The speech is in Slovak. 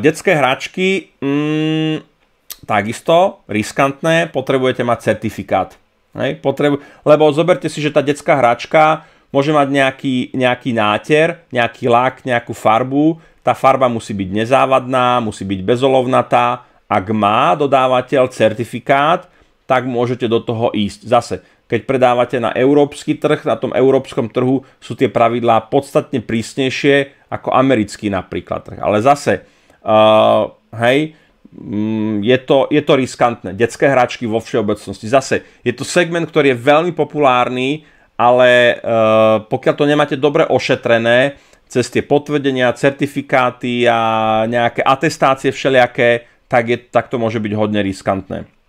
detské hračky, mm, takisto, riskantné, potrebujete mať certifikát. Hej, potrebu- lebo zoberte si, že tá detská hračka môže mať nejaký, nejaký náter, nejaký lak, nejakú farbu. Tá farba musí byť nezávadná, musí byť bezolovnatá. Ak má dodávateľ certifikát, tak môžete do toho ísť. Zase, keď predávate na európsky trh, na tom európskom trhu sú tie pravidlá podstatne prísnejšie ako americký napríklad trh. Ale zase, uh, hej, mm, je to, je to riskantné. Detské hračky vo všeobecnosti. Zase, je to segment, ktorý je veľmi populárny, ale uh, pokiaľ to nemáte dobre ošetrené, cez tie potvrdenia, certifikáty a nejaké atestácie všelijaké, tak, je, tak to môže byť hodne riskantné.